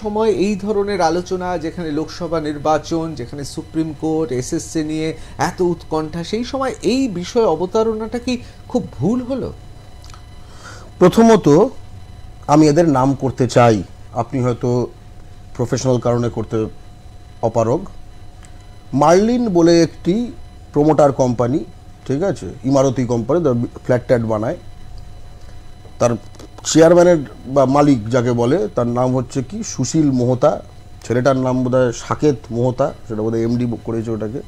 সময় এই ধরনের আলোচনা যেখানে লোকসভা নির্বাচন যেখানে সুপ্রিম কোর্ট এসএসসি নিয়ে এত উৎকণ্ঠা সেই সময় এই বিষয় অবতারণাটা কি খুব ভুল হলো প্রথমত আমি এদের নাম করতে চাই আপনি হয়তো প্রফেশনাল কারণে করতে অপারগ মার্লিন বলে একটি প্রোমোটার কোম্পানি ঠিক আছে ইমারতি কোম্পানি ফ্ল্যাট ট্যাট বানায় তার চেয়ারম্যানের বা মালিক যাকে বলে তার নাম হচ্ছে কি সুশীল মোহতা ছেলেটার নাম বোধ হয় সাকেত মোহতা সেটা বোধহয় এমডি করেছে ওটাকে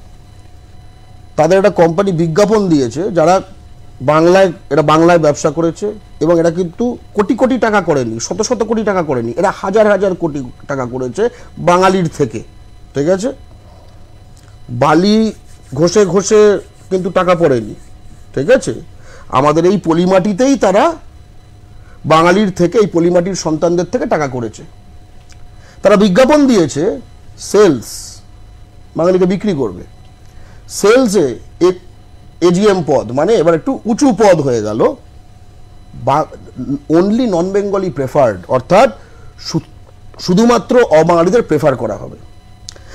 তাদের একটা কোম্পানি বিজ্ঞাপন দিয়েছে যারা বাংলায় এটা বাংলায় ব্যবসা করেছে এবং এরা কিন্তু কোটি কোটি টাকা করেনি শত শত কোটি টাকা করেনি এরা হাজার হাজার কোটি টাকা করেছে বাঙালির থেকে ঠিক আছে বালি ঘষে ঘষে কিন্তু টাকা পড়েনি ঠিক আছে আমাদের এই পলিমাটিতেই তারা বাঙালির থেকে এই পলিমাটির সন্তানদের থেকে টাকা করেছে তারা বিজ্ঞাপন দিয়েছে সেলস বাঙালিকে বিক্রি করবে সেলসে এজিএম পদ মানে এবার একটু উঁচু পদ হয়ে গেল অনলি নন বেঙ্গলি প্রেফার্ড অর্থাৎ শুধুমাত্র অবাঙালিদের প্রেফার করা হবে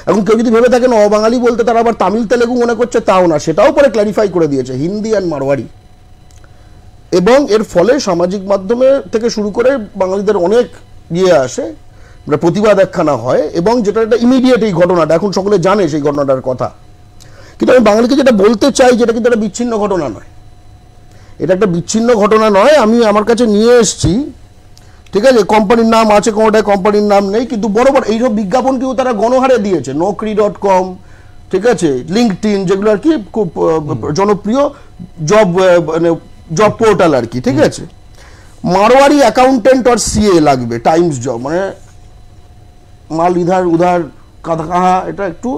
এখন কেউ যদি ভেবে থাকেন অবাঙালি বলতে তারা আবার তামিল তেলেগু মনে করছে তাও না সেটাও পরে ক্লারিফাই করে দিয়েছে হিন্দি অ্যান্ড মারোয়াড়ি এবং এর ফলে সামাজিক মাধ্যমে থেকে শুরু করে বাঙালিদের অনেক ইয়ে আসে মানে প্রতিবাদ একখানা হয় এবং যেটা একটা ইমিডিয়েট এই ঘটনাটা এখন সকলে জানে সেই ঘটনাটার কথা কিন্তু আমি বাঙালিকে যেটা বলতে চাই যেটা কিন্তু একটা বিচ্ছিন্ন ঘটনা নয় এটা একটা বিচ্ছিন্ন ঘটনা নয় আমি আমার কাছে নিয়ে এসছি ঠিক আছে কোম্পানির নাম আছে কোনোটায় কোম্পানির নাম নেই কিন্তু বড় বড় এইসব বিজ্ঞাপন কিন্তু তারা গণহারে দিয়েছে নকরি ডট কম ঠিক আছে লিঙ্কড ইন যেগুলো আর কি খুব জনপ্রিয় জব মানে জব পোর্টাল আর কি ঠিক আছে মারোয়ারি অ্যাকাউন্টেন্ট আর সিএ লাগবে টাইমস জব মানে মাল ইধার উধার কাঁধা কাহা এটা একটু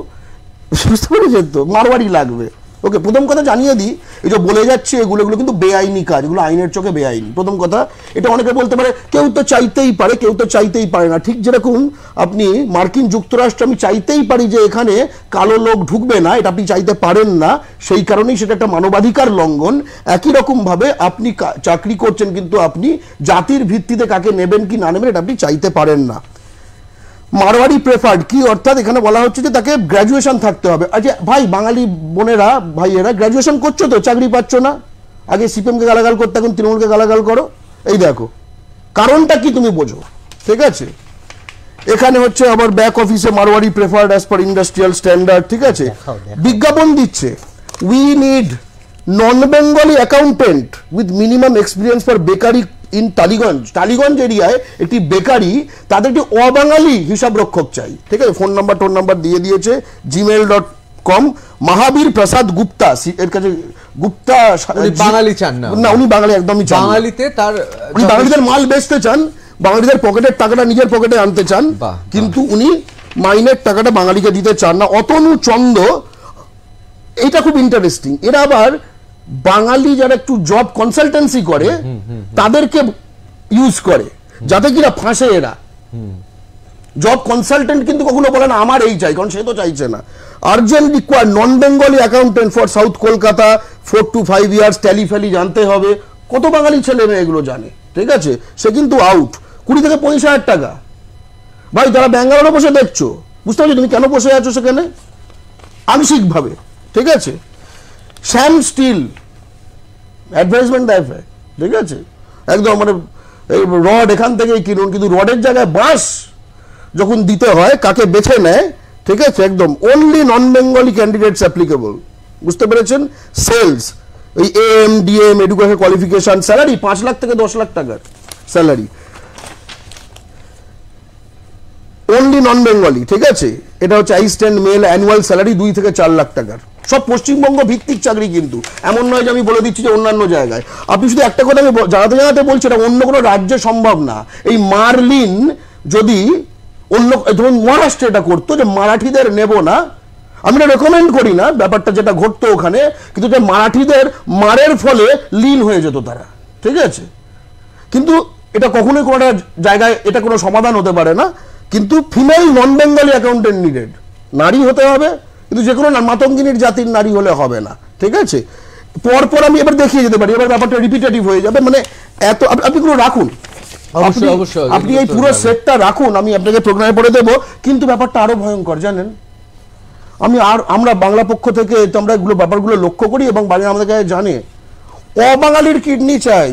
বুঝতে পেরেছেন তো মারোয়ারি লাগবে ওকে প্রথম কথা জানিয়ে দিই এই যে বলে যাচ্ছে এগুলো এগুলো কিন্তু বেআইনি কাজ এগুলো আইনের চোখে বেআইনি প্রথম কথা এটা অনেকে বলতে পারে কেউ তো চাইতেই পারে কেউ তো চাইতেই পারে না ঠিক যেরকম আপনি মার্কিন যুক্তরাষ্ট্র আমি চাইতেই পারি যে এখানে কালো লোক ঢুকবে না এটা আপনি চাইতে পারেন না সেই কারণেই সেটা একটা মানবাধিকার লঙ্ঘন একই রকমভাবে আপনি চাকরি করছেন কিন্তু আপনি জাতির ভিত্তিতে কাকে নেবেন কি না নেবেন এটা আপনি চাইতে পারেন না মারোয়ারি প্রেফার্ড কি অর্থাৎ এখানে বলা হচ্ছে যে তাকে গ্র্যাজুয়েশন থাকতে হবে আচ্ছা ভাই বাঙালি বোনেরা ভাইয়েরা গ্র্যাজুয়েশন করছো তো চাকরি পাচ্ছ না আগে সিপিএমকে গালাগাল করতে এখন তৃণমূলকে গালাগাল করো এই দেখো কারণটা কি তুমি বোঝো ঠিক আছে এখানে হচ্ছে আবার ব্যাক অফিসে Marwari preferred as per industrial standard ঠিক আছে বিজ্ঞাপন দিচ্ছে we need non Bengali accountant with minimum experience for bakery in Tollygunge Tollygunge এরিয়ায় একটি বেকারি তাদের একটি অবাঙালি হিসাবরক্ষক চাই ঠিক আছে ফোন নাম্বার টোন নাম্বার দিয়ে দিয়েছে Gmail dot com Mahavir Prasad Gupta এর কাছে গুপ্তা বাঙালি চান না না উনি বাঙালি একদমই চান বাঙালিতে তার উনি বাঙালিদের মাল বেচতে চান বাঙালিদের পকেটের টাকাটা নিজের পকেটে আনতে চান কিন্তু উনি মাইনের টাকাটা বাঙালিকে দিতে চান না অতনু চন্দ এটা খুব ইন্টারেস্টিং এরা আবার বাঙালি যারা একটু জব কনসালটেন্সি করে তাদেরকে ইউজ করে যাতে কিনা ফাঁসে এরা জব কনসালটেন্ট কিন্তু কখনো বলে না আমার এই চাই কারণ সে তো চাইছে না urgent require non Bengali accountant for south Kolkata four to five years Tally ফ্যালি জানতে হবে কত বাঙালি ছেলে মেয়ে এগুলো জানে ঠিক আছে সে কিন্তু আউট কুড়ি থেকে পঁচিশ হাজার টাকা ভাই তারা ব্যাঙ্গালোরে বসে দেখছো বুঝতে পারছো তুমি কেন বসে আছো সেখানে আংশিকভাবে ঠিক আছে শ্যাম স্টিল অ্যাডভার্টাইজমেন্ট দেয় ঠিক আছে একদম মানে এই রড এখান থেকেই কিনুন কিন্তু রডের জায়গায় বাঁশ যখন দিতে হয় কাকে বেছে নেয় ঠিক আছে একদম only non Bengali candidates applicable বুঝতে পেরেছেন সেলস এই M DM education qualification salary পাঁচ লাখ থেকে দশ লাখ টাকার স্যালারি অনলি নন বেঙ্গলি ঠিক আছে এটা হচ্ছে আইস্ট্যান্ড মেল অ্যানুয়াল স্যালারি দুই থেকে চার লাখ টাকার সব পশ্চিমবঙ্গ ভিত্তিক চাকরি কিন্তু এমন নয় যে আমি বলে দিচ্ছি যে অন্যান্য জায়গায় আপনি শুধু একটা কথা আমি জানাতে জানাতে বলছি এটা অন্য কোনো রাজ্যে সম্ভব না এই মার্লিন যদি অন্য ধরুন মহারাষ্ট্রে এটা করতো যে মারাঠিদের নেব না আমি এটা রেকমেন্ড করি না ব্যাপারটা যেটা ঘটতো ওখানে কিন্তু যে মারাঠিদের মারের ফলে লীন হয়ে যেত তারা ঠিক আছে কিন্তু এটা কখনোই কোনো জায়গায় এটা কোনো সমাধান হতে পারে না কিন্তু female non Bengali accountant needed নারী হতে হবে কিন্তু যে কোনো মাতঙ্গিনীর জাতির নারী হলে হবে না ঠিক আছে পরপর আমি এবার দেখিয়ে যেতে পারি এবার ব্যাপারটা রিপিটেটিভ হয়ে যাবে মানে এত আপনি কোনো রাখুন আপনি এই পুরো সেটটা রাখুন আমি আপনাকে প্রোগ্রামে পড়ে দেবো কিন্তু ব্যাপারটা আরো ভয়ঙ্কর জানেন আমি আর আমরা বাংলা পক্ষ থেকে তো আমরা এগুলো ব্যাপারগুলো লক্ষ্য করি এবং বাংলা আমাদের জানে অবাঙালির কিডনি চাই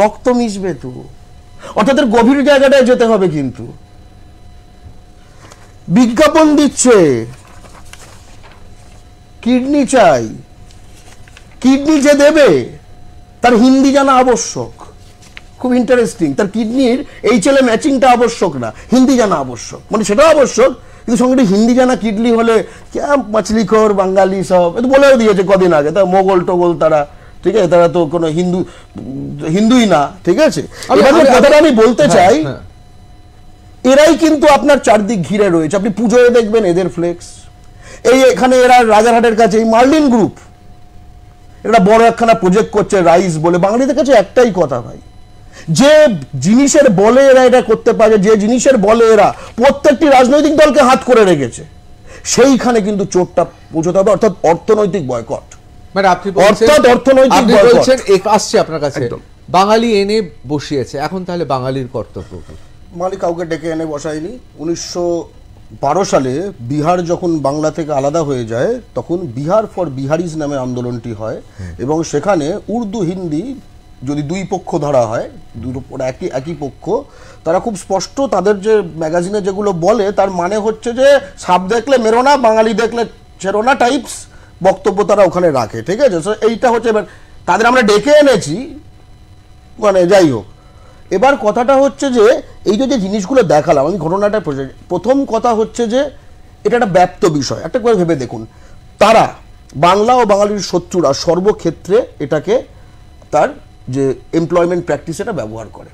রক্ত মিশবে তো অর্থাৎ গভীর জায়গাটায় যেতে হবে কিন্তু বিজ্ঞাপন দিচ্ছে কিডনি চাই কিডনি যে দেবে তার হিন্দি জানা আবশ্যক খুব ইন্টারেস্টিং তার কিডনির এই ছেলে ম্যাচিংটা আবশ্যক না হিন্দি জানা আবশ্যক মানে সেটা আবশ্যক কিন্তু সঙ্গে হিন্দি জানা কিডলি হলে মাছলিখর বাঙালি সব এ তো বলেও দিয়েছে কদিন আগে তা মোগল টোগল তারা ঠিক আছে তারা তো কোনো হিন্দু হিন্দুই না ঠিক আছে কথাটা আমি বলতে হ্যাঁ, চাই হ্যাঁ। এরাই কিন্তু আপনার চারদিক ঘিরে রয়েছে আপনি পুজোয় দেখবেন এদের ফ্লেক্স এই এখানে এরা রাজারহাটের কাছে এই মার্লিন গ্রুপ এরা বড় একখানা প্রজেক্ট করছে রাইস বলে বাঙালিদের কাছে একটাই কথা ভাই যে জিনিসের বলে এরা এটা করতে পারে যে জিনিসের বলে এরা প্রত্যেকটি রাজনৈতিক দলকে হাত করে রেখেছে সেইখানে কিন্তু চোটটা পৌঁছতে হবে অর্থাৎ অর্থনৈতিক বয়কট বাঙালি এনে বসিয়েছে এখন তাহলে বাঙালির কর্তব্য মালিক কাউকে ডেকে এনে বসাইনি উনিশশো বারো সালে বিহার যখন বাংলা থেকে আলাদা হয়ে যায় তখন বিহার ফর বিহারিজ নামে আন্দোলনটি হয় এবং সেখানে উর্দু হিন্দি যদি দুই পক্ষ ধরা হয় দুটো একই একই পক্ষ তারা খুব স্পষ্ট তাদের যে ম্যাগাজিনে যেগুলো বলে তার মানে হচ্ছে যে সাপ দেখলে মেরো না বাঙালি দেখলে ছেড়ো না টাইপস বক্তব্য তারা ওখানে রাখে ঠিক আছে সো এইটা হচ্ছে এবার তাদের আমরা ডেকে এনেছি মানে যাই হোক এবার কথাটা হচ্ছে যে এই যে জিনিসগুলো দেখালাম আমি ঘটনাটা প্রথম কথা হচ্ছে যে এটা একটা ব্যপ্ত বিষয় একটা করে ভেবে দেখুন তারা বাংলা ও বাঙালির শত্রুরা সর্বক্ষেত্রে এটাকে তার যে এমপ্লয়মেন্ট প্র্যাকটিস এটা ব্যবহার করে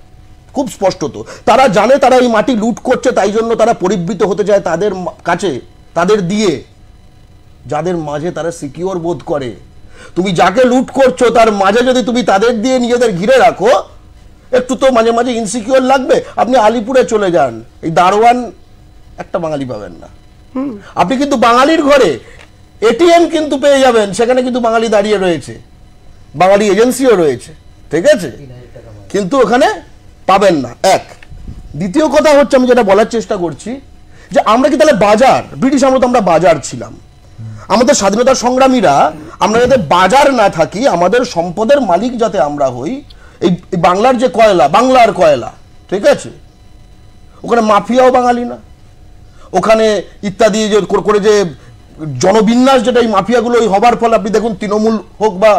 খুব স্পষ্টত তারা জানে তারা এই মাটি লুট করছে তাই জন্য তারা পরিবৃত হতে চায় তাদের কাছে তাদের দিয়ে যাদের মাঝে তারা সিকিওর বোধ করে তুমি যাকে লুট করছো তার মাঝে যদি তুমি তাদের দিয়ে নিজেদের ঘিরে রাখো একটু তো মাঝে মাঝে ইনসিকিউর লাগবে আপনি আলিপুরে চলে যান এই দারোয়ান একটা বাঙালি পাবেন না আপনি কিন্তু বাঙালির ঘরে এটিএম কিন্তু পেয়ে যাবেন সেখানে কিন্তু বাঙালি দাঁড়িয়ে রয়েছে বাঙালি এজেন্সিও রয়েছে ঠিক আছে কিন্তু ওখানে পাবেন না এক দ্বিতীয় কথা হচ্ছে আমি যেটা বলার চেষ্টা করছি যে আমরা কি তাহলে বাজার ব্রিটিশ আমরা তো আমরা বাজার ছিলাম আমাদের স্বাধীনতা সংগ্রামীরা আমরা যাতে বাজার না থাকি আমাদের সম্পদের মালিক যাতে আমরা হই এই বাংলার যে কয়লা বাংলার কয়লা ঠিক আছে ওখানে মাফিয়াও বাঙালি না ওখানে ইত্যাদি যে করে যে জনবিন্যাস যেটা এই মাফিয়াগুলো ওই হবার ফলে আপনি দেখুন তৃণমূল হোক বা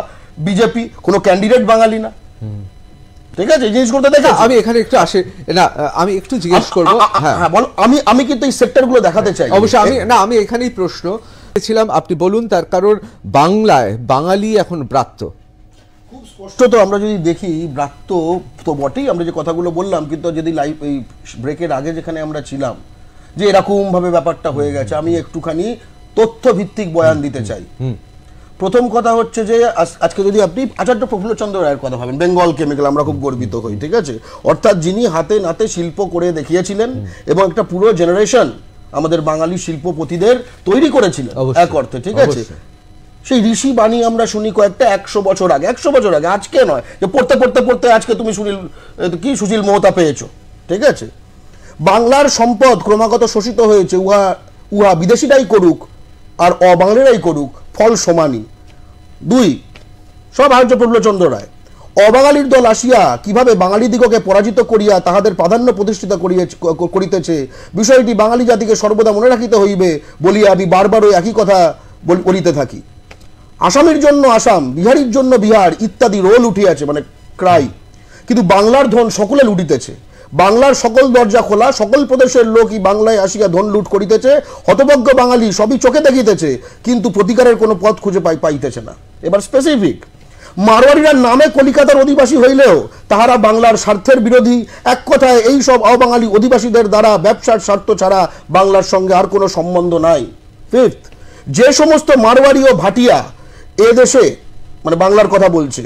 বিজেপি কোনো ক্যান্ডিডেট বাঙালি না ঠিক আছে এই জিনিসগুলো আচ্ছা, দেখা আমি এখানে একটু আসে না আমি একটু জিজ্ঞেস করবো হ্যাঁ।, হ্যাঁ বলো আমি আমি কিন্তু এই সেক্টরগুলো দেখাতে চাই অবশ্যই আমি না আমি এখানেই প্রশ্ন ছিলাম আপনি বলুন তার কারণ বাংলায় বাঙালি এখন ব্রাত্য স্পষ্ট তো আমরা যদি দেখি ব্রাত্য তো বটেই আমরা যে কথাগুলো বললাম কিন্তু যদি লাইফ এই ব্রেকের আগে যেখানে আমরা ছিলাম যে এরকমভাবে ব্যাপারটা হয়ে গেছে আমি একটুখানি তথ্য ভিত্তিক বয়ান দিতে চাই প্রথম কথা হচ্ছে যে আজকে যদি আপনি আচার্য প্রফুল্লচন্দ্র রায়ের কথা ভাবেন বেঙ্গল কেমিক্যাল আমরা খুব গর্বিত হই ঠিক আছে অর্থাৎ যিনি হাতে নাতে শিল্প করে দেখিয়েছিলেন এবং একটা পুরো জেনারেশন আমাদের বাঙালি শিল্পপতিদের তৈরি করেছিলেন এক অর্থে ঠিক আছে সেই ঋষি বাণী আমরা শুনি কয়েকটা একশো বছর আগে একশো বছর আগে আজকে নয় যে পড়তে পড়তে পড়তে আজকে তুমি সুনীল কি সুশীল মমতা পেয়েছো ঠিক আছে বাংলার সম্পদ ক্রমাগত শোষিত হয়েছে উহা উহা বিদেশিরাই করুক আর অবাঙালিরাই করুক ফল সমানই দুই সব আর্য প্রফুল্লচন্দ্র রায় অবাঙালির দল আসিয়া কিভাবে বাঙালিদিগকে পরাজিত করিয়া তাহাদের প্রাধান্য প্রতিষ্ঠিত করিয়া করিতেছে বিষয়টি বাঙালি জাতিকে সর্বদা মনে রাখিতে হইবে বলিয়া আমি বারবারও একই কথা বলিতে থাকি আসামের জন্য আসাম বিহারির জন্য বিহার ইত্যাদি রোল উঠিয়াছে মানে ক্রাই কিন্তু বাংলার ধন সকলে লুটিতেছে বাংলার সকল দরজা খোলা সকল প্রদেশের লোকই বাংলায় আসিয়া ধন লুট করিতেছে হতভজ্ঞ বাঙালি সবই চোখে দেখিতেছে কিন্তু প্রতিকারের কোনো পথ খুঁজে পাই পাইতেছে না এবার স্পেসিফিক মারোয়ারিরা নামে কলিকাতার অধিবাসী হইলেও তাহারা বাংলার স্বার্থের বিরোধী এক কথায় এই সব অবাঙালি অধিবাসীদের দ্বারা ব্যবসার স্বার্থ ছাড়া বাংলার সঙ্গে আর কোনো সম্বন্ধ নাই ফিফথ যে সমস্ত মারোয়ারি ও ভাটিয়া এ দেশে মানে বাংলার কথা বলছে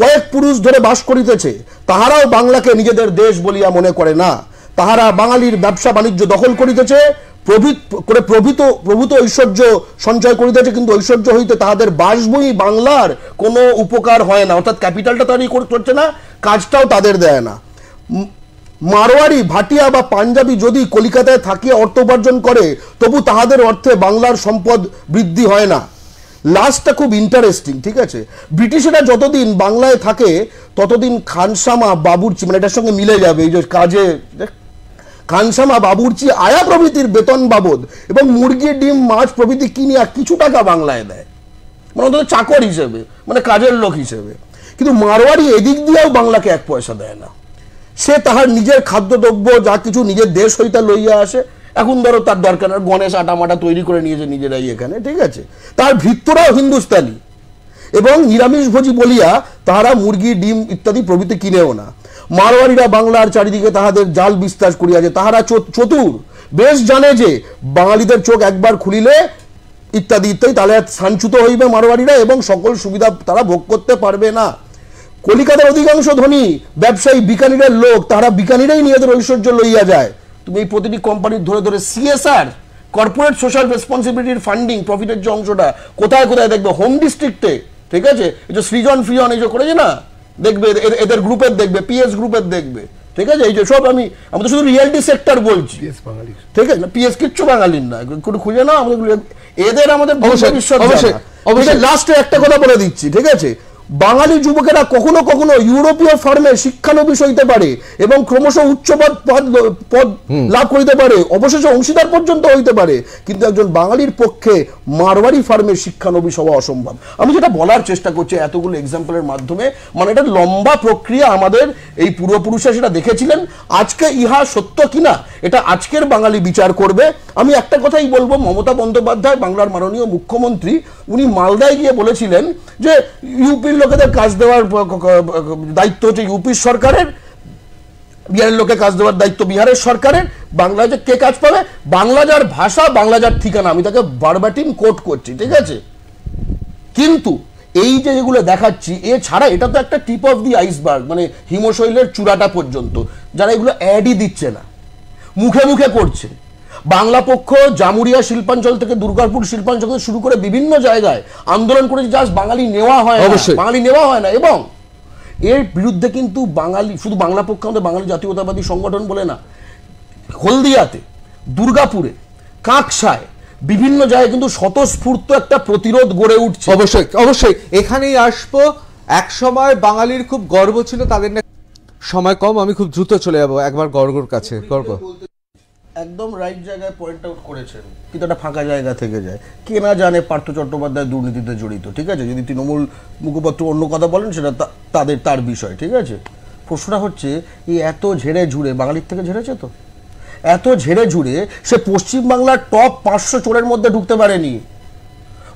কয়েক পুরুষ ধরে বাস করিতেছে তাহারাও বাংলাকে নিজেদের দেশ বলিয়া মনে করে না তাহারা বাঙালির ব্যবসা বাণিজ্য দখল করিতেছে প্রভৃত করে প্রভৃত প্রভূত ঐশ্বর্য সঞ্চয় করিতেছে কিন্তু ঐশ্বর্য হইতে তাহাদের বাসবই বাংলার কোনো উপকার হয় না অর্থাৎ ক্যাপিটালটা তারই করছে না কাজটাও তাদের দেয় না মারোয়ারি ভাটিয়া বা পাঞ্জাবি যদি কলিকাতায় থাকিয়া অর্থ উপার্জন করে তবু তাহাদের অর্থে বাংলার সম্পদ বৃদ্ধি হয় না লাস্টটা খুব ইন্টারেস্টিং ঠিক আছে ব্রিটিশরা যতদিন বাংলায় থাকে ততদিন খানসামা বাবুরচি মানে এটার সঙ্গে মিলে যাবে এই যে কাজে খানসামা বাবুরচি আয়া প্রভৃতির বেতন বাবদ এবং মুরগি ডিম মাছ প্রভৃতি কিনে আর কিছু টাকা বাংলায় দেয় মানে অন্তত চাকর হিসেবে মানে কাজের লোক হিসেবে কিন্তু মারোয়ারি এদিক দিয়েও বাংলাকে এক পয়সা দেয় না সে তাহার নিজের খাদ্যদ্রব্য যা কিছু নিজের দেশ হইতে লইয়া আসে এখন ধরো তার দরকার গণেশ আটামাটা তৈরি করে নিয়েছে নিজেরাই এখানে ঠিক আছে তার ভিত্তরাও হিন্দুস্তানি এবং নিরামিষভোজী বলিয়া তাহারা মুরগি ডিম ইত্যাদি প্রভৃতি কিনেও না মারোয়ারিরা বাংলার চারিদিকে তাহাদের জাল বিস্তার করিয়াছে তাহারা চতুর বেশ জানে যে বাঙালিদের চোখ একবার খুলিলে ইত্যাদি ইত্যাদি তাহলে সাঞ্চুত হইবে মারোয়ারিরা এবং সকল সুবিধা তারা ভোগ করতে পারবে না কলিকাতার অধিকাংশ ধনী ব্যবসায়ী বিকানিরের লোক তারা বিকানিরাই নিজেদের ঐশ্বর্য লইয়া যায় তুমি এই প্রতিটি কোম্পানির ধরে ধরে সিএসআর কর্পোরেট সোশ্যাল রেসপন্সিবিলিটির ফান্ডিং প্রফিটের যে অংশটা কোথায় কোথায় দেখবে হোম ডিস্ট্রিক্টে ঠিক আছে এই যে সৃজন ফ্রিজন এই যে করেছে না দেখবে এদের গ্রুপের দেখবে পিএস গ্রুপের দেখবে ঠিক আছে এই যে সব আমি আমি তো শুধু রিয়েলিটি সেক্টর বলছি ঠিক আছে না পিএস কিচ্ছু বাঙালির না একটু খুঁজে না আমাদের এদের আমাদের ভবিষ্যৎ লাস্টে একটা কথা বলে দিচ্ছি ঠিক আছে বাঙালি যুবকেরা কখনো কখনো ইউরোপীয় ফর্মে শিক্ষানবিশ হইতে পারে এবং ক্রমশ উচ্চপদ পদ পদ লাভ করিতে পারে অবশেষে অংশীদার পর্যন্ত হইতে পারে কিন্তু একজন বাঙালির পক্ষে মারওয়ারি ফার্মে শিক্ষানবিশ হওয়া অসম্ভব আমি যেটা বলার চেষ্টা করছি এতগুলো এক্সাম্পলের মাধ্যমে মানে এটা লম্বা প্রক্রিয়া আমাদের এই পূর্বপুরুষে সেটা দেখেছিলেন আজকে ইহা সত্য কিনা এটা আজকের বাঙালি বিচার করবে আমি একটা কথাই বলবো মমতা বন্দ্যোপাধ্যায় বাংলার মাননীয় মুখ্যমন্ত্রী উনি মালদায় গিয়ে বলেছিলেন যে ইউপির লোকেদের কাজ দেওয়ার দায়িত্ব হচ্ছে ইউপি সরকারের বিহারের লোকে কাজ দেওয়ার দায়িত্ব বিহারের সরকারের বাংলা কে কাজ পাবে বাংলা যার ভাষা বাংলা যার ঠিকানা আমি তাকে বারবাটিম কোট করছি ঠিক আছে কিন্তু এই যে যেগুলো দেখাচ্ছি এ ছাড়া এটা তো একটা টিপ অফ দি আইসবার্গ মানে হিমশৈলের চূড়াটা পর্যন্ত যারা এগুলো অ্যাডই দিচ্ছে না মুখে মুখে করছে বাংলা পক্ষ জামুরিয়া শিল্পাঞ্চল থেকে দুর্গাপুর শিল্পাঞ্চল থেকে শুরু করে বিভিন্ন জায়গায় আন্দোলন করে যা বাঙালি নেওয়া হয় বাঙালি নেওয়া হয় না এবং এর বিরুদ্ধে কিন্তু বাঙালি শুধু বাংলা পক্ষ আমাদের বাঙালি জাতীয়তাবাদী সংগঠন বলে না হলদিয়াতে দুর্গাপুরে কাঁকসায় বিভিন্ন জায়গায় কিন্তু স্বতঃস্ফূর্ত একটা প্রতিরোধ গড়ে উঠছে অবশ্যই অবশ্যই এখানেই আসবো এক সময় বাঙালির খুব গর্ব ছিল তাদের সময় কম আমি খুব দ্রুত চলে যাবো একবার গর্গর কাছে গর্গ একদম রাইট জায়গায় পয়েন্ট আউট করেছেন কিন্তু একটা ফাঁকা জায়গা থেকে যায় কে না জানে পার্থ চট্টোপাধ্যায় দুর্নীতিতে জড়িত ঠিক আছে যদি তৃণমূল মুখপাত্র অন্য কথা বলেন সেটা তাদের তার বিষয় ঠিক আছে প্রশ্নটা হচ্ছে এই এত ঝেড়ে ঝুড়ে বাঙালির থেকে ঝেড়েছে তো এত ঝেড়ে ঝুড়ে সে পশ্চিমবাংলার টপ পাঁচশো চোরের মধ্যে ঢুকতে পারেনি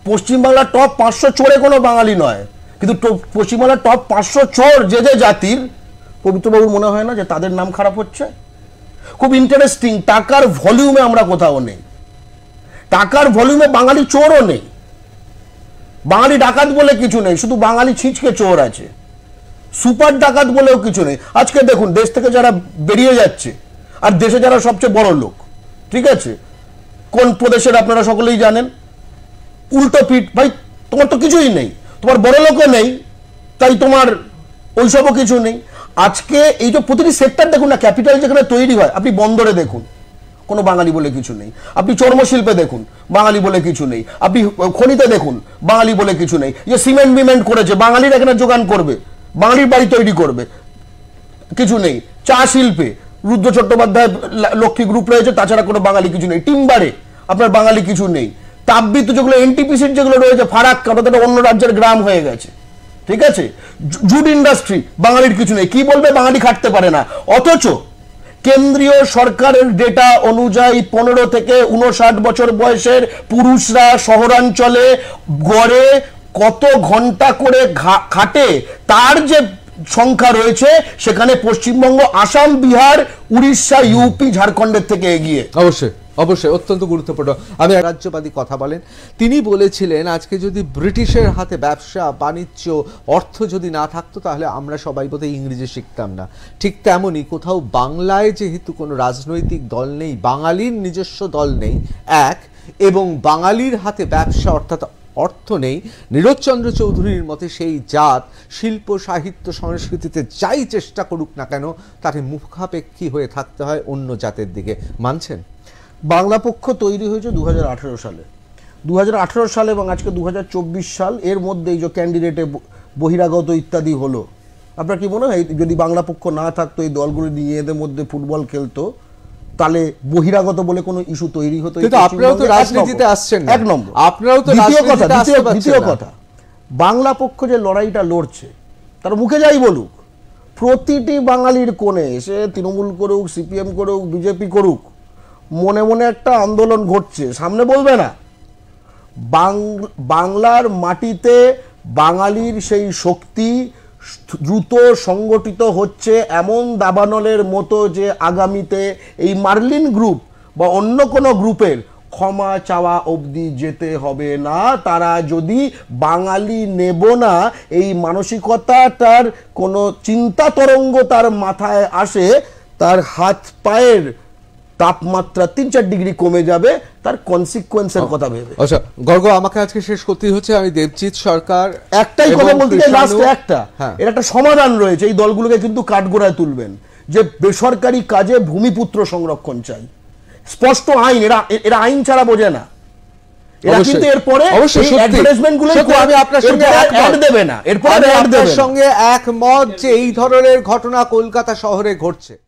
পশ্চিমবাংলার টপ পাঁচশো চোরে কোনো বাঙালি নয় কিন্তু পশ্চিমবাংলার টপ পাঁচশো চোর যে যে জাতির পবিত্রবাবুর মনে হয় না যে তাদের নাম খারাপ হচ্ছে খুব ইন্টারেস্টিং টাকার ভলিউমে আমরা কোথাও নেই টাকার ভলিউমে বাঙালি চোরও নেই বাঙালি ডাকাত বলে কিছু নেই শুধু বাঙালি ছিঁচকে চোর আছে সুপার ডাকাত বলেও কিছু নেই আজকে দেখুন দেশ থেকে যারা বেরিয়ে যাচ্ছে আর দেশে যারা সবচেয়ে বড় লোক ঠিক আছে কোন প্রদেশের আপনারা সকলেই জানেন উল্টো পিঠ ভাই তোমার তো কিছুই নেই তোমার বড় লোকও নেই তাই তোমার ওইসবও কিছু নেই আজকে এই যে প্রতিটি সেক্টর দেখুন না ক্যাপিটাল যেখানে তৈরি হয় আপনি বন্দরে দেখুন কোনো বাঙালি বলে কিছু নেই আপনি চর্মশিল্পে দেখুন বাঙালি বলে কিছু নেই আপনি খনিতে দেখুন বাঙালি বলে কিছু নেই যে সিমেন্ট মিমেন্ট করেছে বাঙালির এখানে যোগান করবে বাঙালির বাড়ি তৈরি করবে কিছু নেই চা শিল্পে রুদ্র চট্টোপাধ্যায় লক্ষ্মী গ্রুপ রয়েছে তাছাড়া কোনো বাঙালি কিছু নেই টিম্বারে আপনার বাঙালি কিছু নেই তাপবিদ্যুৎ যেগুলো এনটিপিসির যেগুলো রয়েছে ফারাক্কা ওটা অন্য রাজ্যের গ্রাম হয়ে গেছে ঠিক আছে জুট ইন্ডাস্ট্রি বাঙালির কিছু নেই কি বলবে বাঙালি খাটতে পারে না অথচ কেন্দ্রীয় সরকারের ডেটা অনুযায়ী পনেরো থেকে উনষাট বছর বয়সের পুরুষরা শহরাঞ্চলে গড়ে কত ঘন্টা করে খাটে তার যে সংখ্যা রয়েছে সেখানে পশ্চিমবঙ্গ আসাম বিহার উড়িষ্যা ইউপি ঝাড়খণ্ডের থেকে এগিয়ে অবশ্যই অবশ্যই অত্যন্ত গুরুত্বপূর্ণ আমি রাজ্যবাদী কথা বলেন তিনি বলেছিলেন আজকে যদি ব্রিটিশের হাতে ব্যবসা বাণিজ্য অর্থ যদি না থাকতো তাহলে আমরা সবাই বোধ ইংরেজি শিখতাম না ঠিক তেমনই কোথাও বাংলায় যেহেতু কোনো রাজনৈতিক দল নেই বাঙালির নিজস্ব দল নেই এক এবং বাঙালির হাতে ব্যবসা অর্থাৎ অর্থ নেই নীরজচন্দ্র চৌধুরীর মতে সেই জাত শিল্প সাহিত্য সংস্কৃতিতে যাই চেষ্টা করুক না কেন তাকে মুখাপেক্ষী হয়ে থাকতে হয় অন্য জাতের দিকে মানছেন বাংলা পক্ষ তৈরি হয়েছে দু সালে দু সালে এবং আজকে দু সাল এর মধ্যে এই যে ক্যান্ডিডেটে বহিরাগত ইত্যাদি হলো আপনার কি মনে হয় যদি বাংলা পক্ষ না থাকতো এই দলগুলি নিয়ে এদের মধ্যে ফুটবল খেলতো তাহলে বহিরাগত বলে কোনো ইস্যু তৈরি হতো কিন্তু আপনারাও তো রাজনীতিতে আসছেন এক নম্বর আপনারাও তো দ্বিতীয় কথা দ্বিতীয় কথা বাংলা পক্ষ যে লড়াইটা লড়ছে তার মুখে যাই বলুক প্রতিটি বাঙালির কোণে সে তৃণমূল করুক সিপিএম করুক বিজেপি করুক মনে মনে একটা আন্দোলন ঘটছে সামনে বলবে না বাংলার মাটিতে বাঙালির সেই শক্তি দ্রুত সংগঠিত হচ্ছে এমন দাবানলের মতো যে আগামীতে এই মার্লিন গ্রুপ বা অন্য কোনো গ্রুপের ক্ষমা চাওয়া অবধি যেতে হবে না তারা যদি বাঙালি নেব না এই মানসিকতাটার কোনো চিন্তা তরঙ্গ তার মাথায় আসে তার হাত পায়ের তাপমাত্রা তিন চার ডিগ্রি কমে যাবে তার কনসিকুয়েন্সের আচ্ছা। কথা ভেবে আচ্ছা গর্গ আমাকে আজকে শেষ করতে হচ্ছে আমি দেবজিৎ সরকার একটাই কথা বলতে চাই লাস্ট একটা হ্যাঁ। এর একটা সমাধান রয়েছে এই দলগুলোকে কিন্তু কাঠগোড়ায় তুলবেন যে বেসরকারি কাজে ভূমিপুত্র সংরক্ষণ চাই স্পষ্ট আইন এরা এরা আইন ছাড়া বোঝে না এরপরে এরপরে আপনার সঙ্গে একমত যে এই ধরনের ঘটনা কলকাতা শহরে ঘটছে